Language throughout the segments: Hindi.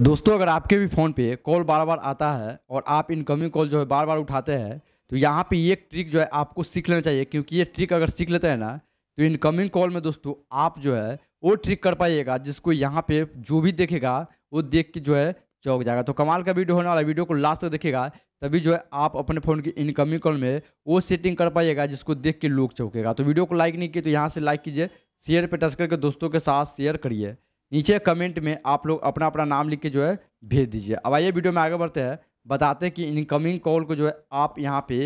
दोस्तों अगर आपके भी फ़ोन पे कॉल बार बार आता है और आप इनकमिंग कॉल जो है बार बार उठाते हैं तो यहाँ पे ये ट्रिक जो है आपको सीख लेना चाहिए क्योंकि ये ट्रिक अगर सीख लेते हैं ना तो इनकमिंग कॉल में दोस्तों आप जो है वो ट्रिक कर पाइएगा जिसको यहाँ पे जो भी देखेगा वो देख के जो है चौक जाएगा तो कमाल का वीडियो होने वाला वीडियो को लास्ट तक देखेगा तभी जो है आप अपने फ़ोन की इनकमिंग कॉल में वो सेटिंग कर पाइएगा जिसको देख के लोग चौकेगा तो वीडियो को लाइक नहीं किए तो यहाँ से लाइक कीजिए शेयर पर टच करके दोस्तों के साथ शेयर करिए नीचे कमेंट में आप लोग अपना अपना नाम लिख के जो है भेज दीजिए अब आइए वीडियो में आगे बढ़ते हैं बताते हैं कि इनकमिंग कॉल को जो है आप यहाँ पे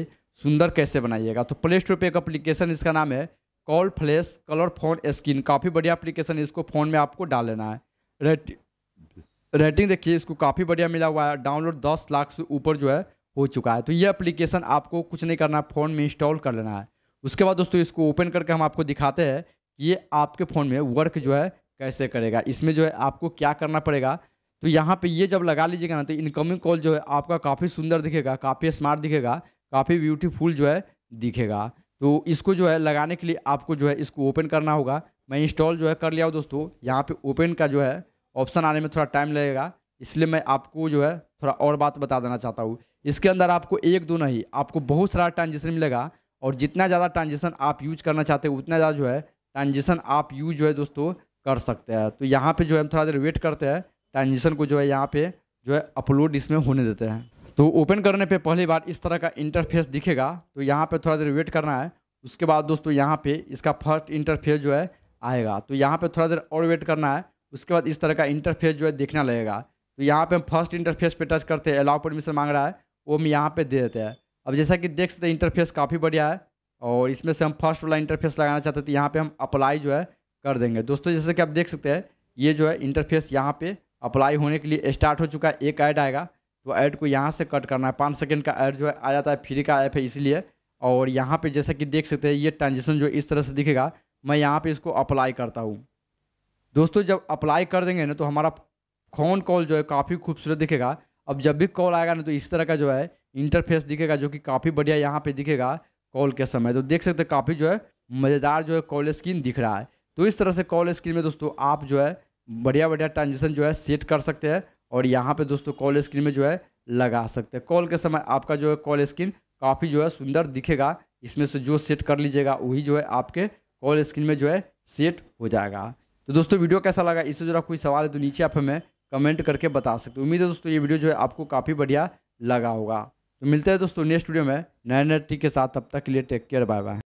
सुंदर कैसे बनाइएगा तो प्ले स्टोर पर एक अप्लीकेशन इसका नाम है call flash colour phone screen काफ़ी बढ़िया अप्लीकेशन इसको फ़ोन में आपको डाल लेना है रेट रेटिंग देखिए इसको काफ़ी बढ़िया मिला हुआ है डाउनलोड दस लाख से ऊपर जो है हो चुका है तो ये एप्लीकेशन आपको कुछ नहीं करना है फ़ोन में इंस्टॉल कर लेना है उसके बाद दोस्तों इसको ओपन करके हम आपको दिखाते हैं कि ये आपके फ़ोन में वर्क जो है कैसे करेगा इसमें जो है आपको क्या करना पड़ेगा तो यहाँ पे ये जब लगा लीजिएगा ना तो इनकमिंग कॉल जो है आपका काफ़ी सुंदर दिखेगा काफ़ी स्मार्ट दिखेगा काफ़ी ब्यूटीफुल जो है दिखेगा तो इसको जो है लगाने के लिए आपको जो है इसको ओपन करना होगा मैं इंस्टॉल जो है कर लिया हूँ दोस्तों यहाँ पे ओपन का जो है ऑप्शन आने में थोड़ा टाइम लगेगा इसलिए मैं आपको जो है थोड़ा और बात बता देना चाहता हूँ इसके अंदर आपको एक दो नहीं आपको बहुत सारा ट्रांजेक्शन मिलेगा और जितना ज़्यादा ट्रांजेक्शन आप यूज करना चाहते हो उतना ज़्यादा जो है ट्रांजेक्शन आप यूज जो है दोस्तों कर सकते हैं तो यहाँ पे जो है हम थोड़ा देर वेट करते हैं ट्रांजिशन को जो है यहाँ पे जो है अपलोड इसमें होने देते हैं तो ओपन करने पे पहली बार इस तरह का इंटरफेस दिखेगा तो यहाँ पे थोड़ा देर वेट करना है उसके बाद दोस्तों यहाँ पे इसका फर्स्ट इंटरफेस जो है आएगा तो यहाँ पे थोड़ा देर और वेट करना है उसके बाद इस तरह का इंटरफेस जो है देखना लगेगा तो यहाँ पे हम फर्स्ट इंटरफेस पे टच करते हैं अलाउ परमिशन मांग रहा है वो हम यहाँ पे दे देते हैं अब जैसा कि देख सकते हैं इंटरफेस काफ़ी बढ़िया है और इसमें से हम फर्स्ट वाला इंटरफेस लगाना चाहते थे यहाँ पर हम अप्लाई जो है कर देंगे दोस्तों जैसे कि आप देख सकते हैं ये जो है इंटरफेस यहाँ पे अप्लाई होने के लिए स्टार्ट हो चुका है एक ऐड आएगा तो ऐड को यहाँ से कट करना है पाँच सेकेंड का ऐड जो है आ जाता है फ्री का ऐप है इसलिए और यहाँ पे जैसा कि देख सकते हैं ये ट्रांजेक्शन जो इस तरह से दिखेगा मैं यहाँ पे इसको अप्लाई करता हूँ दोस्तों जब अप्लाई कर देंगे ना तो हमारा फोन कॉल जो है काफ़ी खूबसूरत दिखेगा अब जब भी कॉल आएगा ना तो इस तरह का जो है इंटरफेस दिखेगा जो कि काफ़ी बढ़िया यहाँ पे दिखेगा कॉल के समय तो देख सकते हैं काफ़ी जो है मज़ेदार जो है कॉल स्क्रीन दिख रहा है तो इस तरह से कॉल स्क्रीन में दोस्तों आप जो है बढ़िया बढ़िया ट्रांजेक्शन जो है सेट कर सकते हैं और यहाँ पे दोस्तों कॉल स्क्रीन में जो है लगा सकते हैं कॉल के समय आपका जो है कॉल स्क्रीन काफ़ी जो है सुंदर दिखेगा इसमें से जो सेट कर लीजिएगा वही जो है आपके कॉल स्क्रीन में जो है सेट हो जाएगा तो दोस्तों वीडियो कैसा लगा इससे जुड़ा कोई सवाल है तो नीचे आप हमें कमेंट करके बता सकते हो उम्मीद है दोस्तों ये वीडियो जो है आपको काफ़ी बढ़िया लगा होगा तो मिलते हैं दोस्तों नेक्स्ट वीडियो में नए नए टी के साथ तब तक के लिए टेक केयर बाय बाय